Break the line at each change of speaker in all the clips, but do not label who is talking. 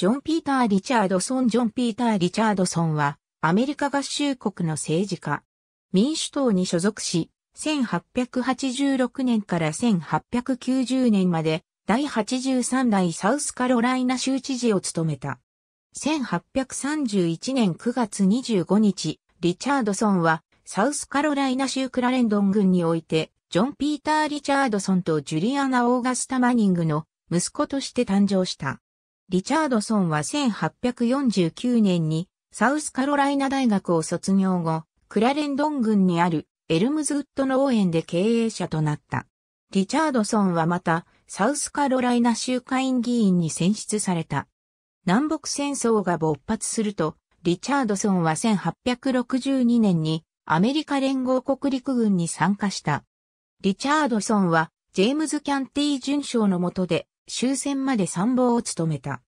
ジョン・ピーター・リチャードソン・ジョン・ピーター・リチャードソンは、アメリカ合衆国の政治家。民主党に所属し、1886年から1890年まで、第83代サウスカロライナ州知事を務めた。1831年9月25日、リチャードソンは、サウスカロライナ州クラレンドン郡において、ジョン・ピーター・リチャードソンとジュリアナ・オーガスタ・マニングの息子として誕生した。リチャードソンは1849年にサウスカロライナ大学を卒業後、クラレンドン郡にあるエルムズウッド農園で経営者となった。リチャードソンはまたサウスカロライナ州会員議員に選出された。南北戦争が勃発すると、リチャードソンは1862年にアメリカ連合国陸軍に参加した。リチャードソンはジェームズ・キャンティー准将のとで終戦まで参謀を務めた。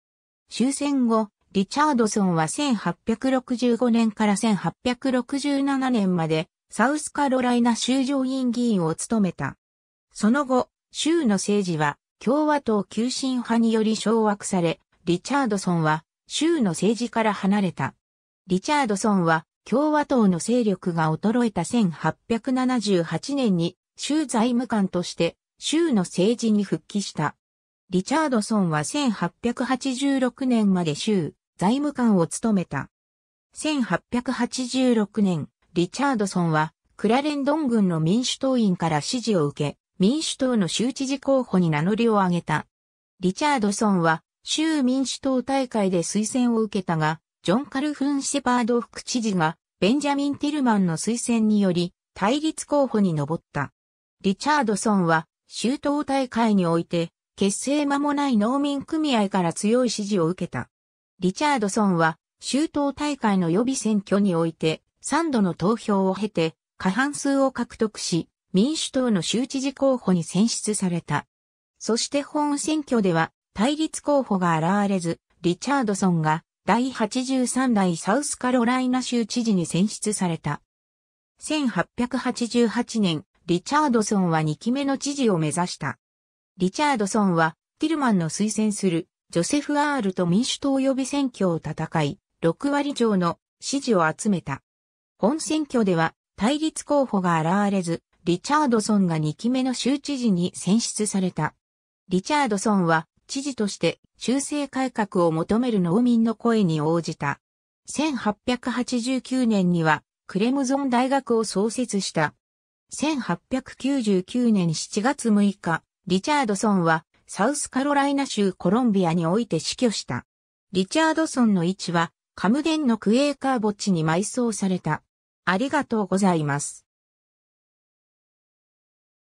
終戦後、リチャードソンは1865年から1867年までサウスカロライナ州上院議員を務めた。その後、州の政治は共和党急進派により掌握され、リチャードソンは州の政治から離れた。リチャードソンは共和党の勢力が衰えた1878年に州財務官として州の政治に復帰した。リチャードソンは1886年まで州財務官を務めた。1886年、リチャードソンはクラレンドン軍の民主党員から支持を受け、民主党の州知事候補に名乗りを上げた。リチャードソンは州民主党大会で推薦を受けたが、ジョン・カルフン・シェパード副知事がベンジャミン・ティルマンの推薦により対立候補に上った。リチャードソンは州党大会において結成間もない農民組合から強い支持を受けた。リチャードソンは、州党大会の予備選挙において、3度の投票を経て、過半数を獲得し、民主党の州知事候補に選出された。そして本選挙では、対立候補が現れず、リチャードソンが第83代サウスカロライナ州知事に選出された。1888年、リチャードソンは2期目の知事を目指した。リチャードソンは、ティルマンの推薦する、ジョセフ・アールと民主党予備選挙を戦い、6割上の支持を集めた。本選挙では、対立候補が現れず、リチャードソンが2期目の州知事に選出された。リチャードソンは、知事として中政改革を求める農民の声に応じた。1889年には、クレムゾン大学を創設した。1899年7月6日、リチャードソンはサウスカロライナ州コロンビアにおいて死去した。リチャードソンの位置はカムデンのクエーカー墓地に埋葬された。ありがとうございます。